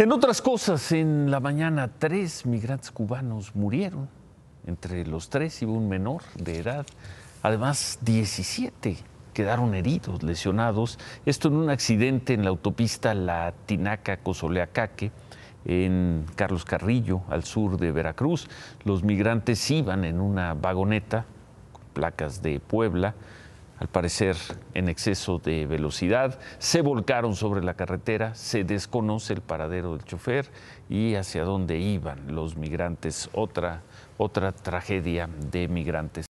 En otras cosas, en la mañana tres migrantes cubanos murieron. Entre los tres iba un menor de edad. Además, 17 quedaron heridos, lesionados. Esto en un accidente en la autopista La Tinaca-Cosoleacaque, en Carlos Carrillo, al sur de Veracruz. Los migrantes iban en una vagoneta, placas de Puebla, al parecer en exceso de velocidad, se volcaron sobre la carretera, se desconoce el paradero del chofer y hacia dónde iban los migrantes, otra, otra tragedia de migrantes.